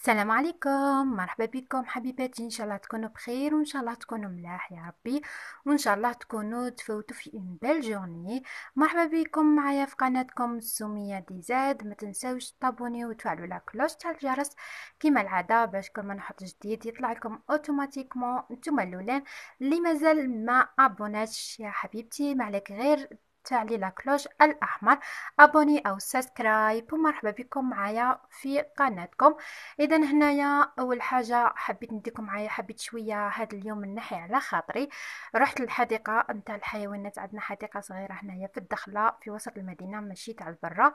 السلام عليكم مرحبا بكم حبيباتي ان شاء الله تكونوا بخير وان شاء الله تكونوا ملاح يا ربي وان شاء الله تكونوا تفوتوا في اون بيل جورني مرحبا بكم معايا في قناتكم سميه زاد ما تنساوش تابوني وتفعلوا لا كلوش تاع الجرس كما العاده باش كل ما نحط جديد يطلع لكم اوتوماتيكمون نتوما الاولين اللي مازال ما ابوناتش يا حبيبتي ما عليك غير لا كلوش الأحمر أبوني أو سبسكرايب ومرحبا بكم معايا في قناتكم إذا هنايا أول حاجة حبيت نديكم معايا حبيت شوية هذا اليوم من ناحية على خاطري رحت للحديقة نتاع الحيوانات عندنا حديقة صغيرة هنايا في الدخلة في وسط المدينة مشيت على برا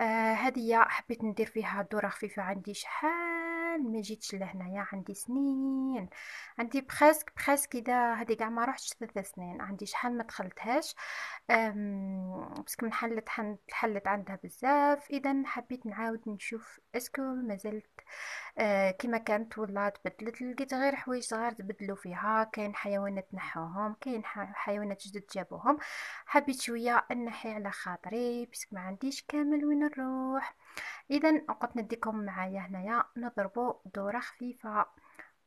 آه هذه حبيت ندير فيها دورة خفيفة عندي شحال زمان ما جيتش لهنايا عندي سنين عندي بريسك بريسك اذا هادي كاع ما رحتش ثلاث سنين عندي شحال ما دخلتهاش باسكو من حلت حلت عندها بزاف اذا حبيت نعاود نشوف اسكو مازلت آه كما كانت ولا تبدلت لقيت غير حوايج صغار تبدلوا فيها كاين حيوانات نحوهم كاين حيوانات جدد جابوهم حبيت شويه نحي على خاطري باسكو ما عنديش كامل وين نروح اذا قد نديكم معايا هنايا نضربو دوره خفيفه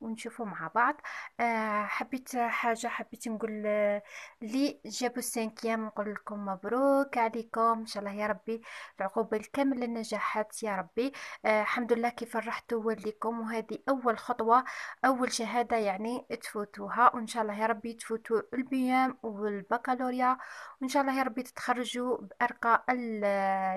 ونشوفه مع بعض آه، حبيت حاجة حبيت نقول آه، لي جابوا السانكيام نقول لكم مبروك عليكم ان شاء الله يا ربي العقوبة الكاملة للنجاحات يا ربي آه، الحمد لله كيف فرحت وليكم وهذه اول خطوة اول شهادة يعني تفوتوها وان شاء الله يا ربي تفوتوا البيام والبكالوريا وان شاء الله يا ربي تتخرجوا بارقى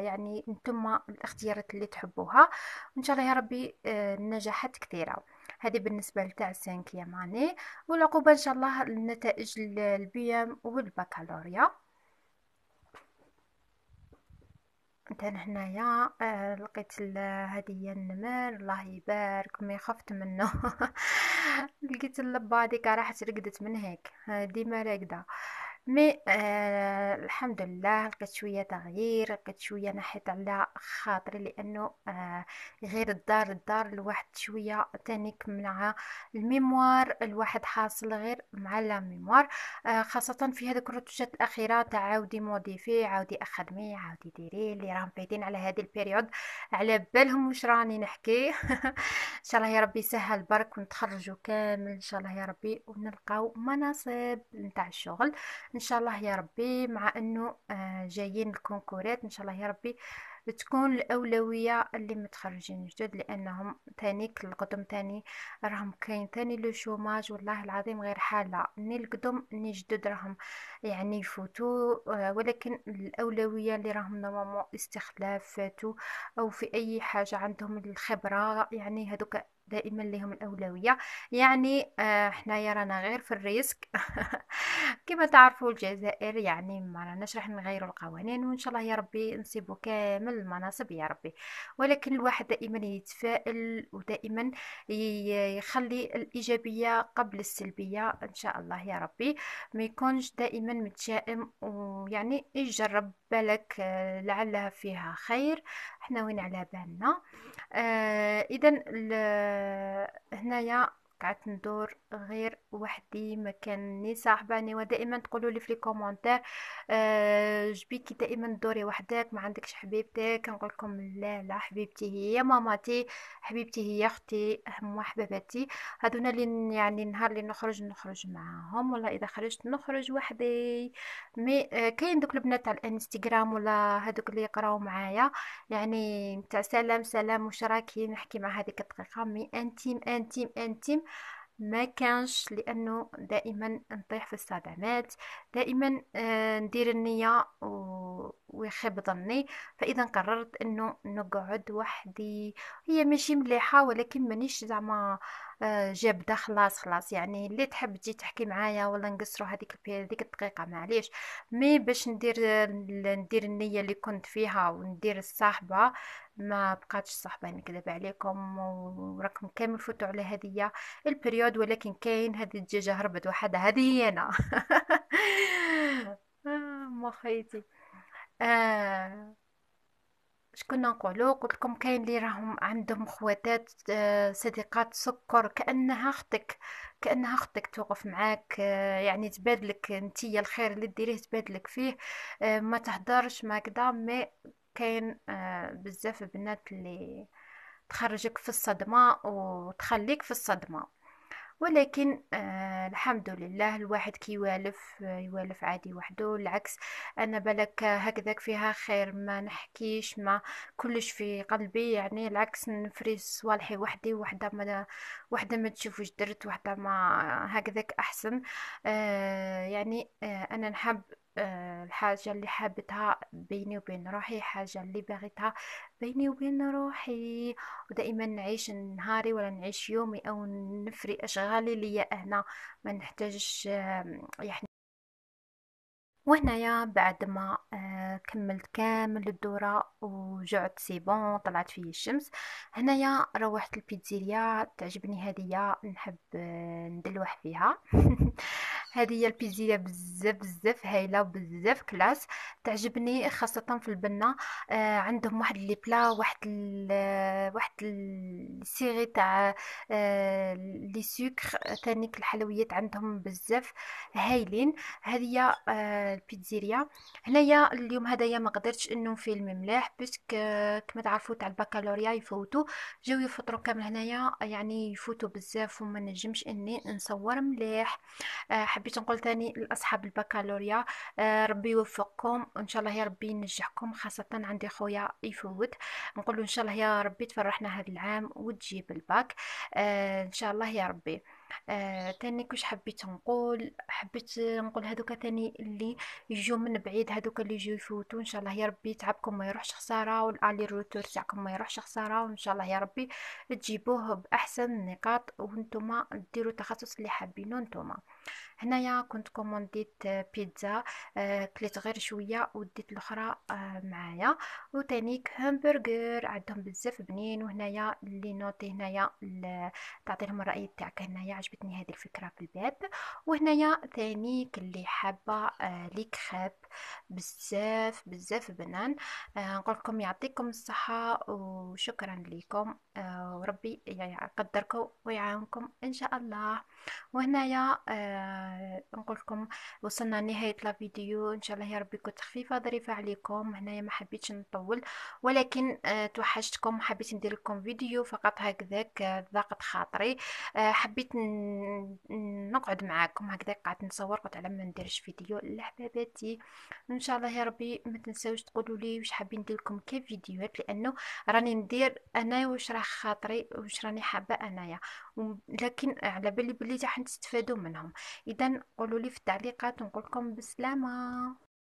يعني نتم الاختيارات اللي تحبوها وان شاء الله يا ربي آه النجاحات كثيره هذه بالنسبه لتاع السانكيام اني يعني. والعقوبه ان شاء الله النتائج البيام والبكالوريا كان هنايا آه لقيت هذه هي النمر الله يبارك ما خفت منه لقيت اللبه هذيك راحت رقدت من هيك آه، ديما راقده مي آه الحمد لله لقيت شويه تغيير لقيت شويه نحيت على خاطري لانه آه غير الدار الدار الواحد شويه تانيك مع الميموار الواحد حاصل غير مع لا ميموار آه خاصه في هذوك الرتوشات الاخيره تعاودي موديفي عاودي اخدمي عاودي ديري اللي راهم فايتين على هذه البيريود على بالهم واش راني نحكي ان شاء الله يا ربي يسهل برك ونتخرجوا كامل ان شاء الله يا ربي ونلقاو مناصب نتاع الشغل ان شاء الله يا ربي مع انه آه، جايين الكونكورات ان شاء الله يا ربي تكون الاولويه اللي متخرجين جدد لانهم تانيك القدم تاني راهم كاين تاني لو شوماج والله العظيم غير حاله ني القدم ني جدد راهم يعني يفوتوا آه، ولكن الاولويه اللي راهم نورمالمون استخلاف فاتوا او في اي حاجه عندهم الخبره يعني هذوك دائما لهم الاولويه يعني آه، حنايا رانا غير في الريسك كما تعرفوا الجزائر يعني ما راناش راح نغيروا القوانين وان شاء الله يا ربي نصيبوا كامل المناصب يا ربي ولكن الواحد دائما يتفائل ودائما يخلي الايجابيه قبل السلبيه ان شاء الله يا ربي ما يكونش دائما متشائم ويعني يجرب بالك آه، لعلها فيها خير احنا وين على بالنا آه اذا آه، هنايا قعدت ندور غير وحدي ما كان صاحباني ودائما تقولوا لي في لي كومونتير آه، جبيكي دائما دوري وحدك ما عندكش حبيبتك كنقول لكم لا لا حبيبتي هي ماماتي حبيبتي هي اختي اهم حبيبتي هذونا اللي يعني نهار اللي نخرج نخرج معاهم ولا اذا خرجت نخرج وحدي مي آه، كاين دوك البنات على الانستغرام ولا هذوك اللي يقراو معايا يعني نتاع سلام سلام وشراكي نحكي مع هذيك الدقيقه مي انتيم انتيم انتيم ما كانش لانه دائما نطيح في الصدمات دائما آه، ندير النيه و ويخيب ظني فاذا قررت انه نقعد وحدي هي ماشي مليحه ولكن مانيش زعما آه، جابده خلاص خلاص يعني اللي تحب تجي تحكي معايا ولا نقصروا هذيك هذيك الدقيقه معليش مي باش ندير ندير النيه اللي كنت فيها وندير الصاحبه ما بقاتش صاحبه نكذب يعني عليكم وراكم كامل فوتوا على هدية البريود ولكن كاين هذه الدجاجه هربت وحدها هذه هي انا آه، مخيتي اش آه، كنا نقولو قلت لكم كاين اللي راهم عندهم خواتات آه، صديقات سكر كانها اختك كانها اختك توقف معاك آه، يعني تبادلك نتيا الخير اللي ديريه تبادلك فيه ما تهدرش ما كدا مي كاين بزاف البنات اللي تخرجك في الصدمه وتخليك في الصدمه ولكن آه الحمد لله الواحد كيوالف يوالف عادي وحده العكس انا بالك هكذاك فيها خير ما نحكيش ما كلش في قلبي يعني العكس نفرز صوالحي وحدي وحده ما وحده ما تشوف واش درت وحده ما هكذاك احسن آه يعني آه انا نحب آه، الحاجة اللي حابتها بيني وبين روحي حاجة اللي بغيتها بيني وبين روحي ودائما نعيش نهاري ولا نعيش يومي او نفري اشغالي ليا هنا ما نحتاجش يعني وهنايا بعد ما آه، كملت كامل الدوره وجعت سيبون طلعت فيه الشمس هنايا روحت البيتزيريا تعجبني هديه نحب آه، ندلوح فيها هذه هي البيتزا بزاف بزاف هايله بزاف كلاس تعجبني خاصه في البنه آه عندهم واحد لي بلا واحد الـ واحد السيغي تاع آه لي سكر تانيك الحلويات عندهم بزاف هايلين هذه هي آه البيتزيريا هنايا اليوم هذايا ما قدرتش انه نفيلم ملاح باسك كما تعرفوا تاع البكالوريا يفوتوا جاو يفطروا كامل هنايا يعني يفوتوا بزاف وما نجمش اني نصور مليح آه حبيت نقول ثاني لاصحاب البكالوريا آه، ربي يوفقكم وان شاء الله يا ربي ينجحكم خاصه عندي خويا يفوت نقول ان شاء الله يا ربي تفرحنا هذا العام وتجيب الباك آه، ان شاء الله يا ربي آه، تاني كوش حبيت نقول حبيت نقول هذوك تاني اللي يجوا من بعيد هذوك اللي يجوا يفوتوا ان شاء الله يا ربي تعبكم ما يروحش خساره والالي روتور تاعكم ما يروحش خساره وان شاء الله يا ربي تجيبوه باحسن نقاط وانتم ديروا التخصص اللي حابينه انتم هنايا كنت كومونديت آه، بيتزا آه، كليت غير شويه وديت الاخرى آه، معايا وتانيك همبرغر عندهم بزاف بنين وهنايا اللي نوتي هنايا تعطي لهم الراي تاعك هنايا عجبتني هذه الفكره في الباب وهنايا تانيك اللي حابه لي كريب بزاف بزاف بنان آه نقول لكم يعطيكم الصحه وشكرا لكم آه، وربي يعني يقدركم ويعاونكم ان شاء الله وهنايا يا آه، نقول لكم وصلنا لنهايه الفيديو ان شاء الله يا ربي كنت خفيفه ظريفه عليكم هنايا ما حبيتش نطول ولكن آه، توحشتكم حبيت ندير لكم فيديو فقط هكذاك ضاقت خاطري حبيت نقعد معاكم هكذا قعدت نصور قلت على ما نديرش فيديو لحباباتي ان شاء الله يا ربي ما تنساوش تقولوا لي واش حابين ندير لكم فيديوهات لانه راني ندير انا واش راه خاطري واش راني حابه انايا لكن على بالي بلي راح تستفادوا منهم اذا قولوا لي في التعليقات ونقول لكم بالسلامه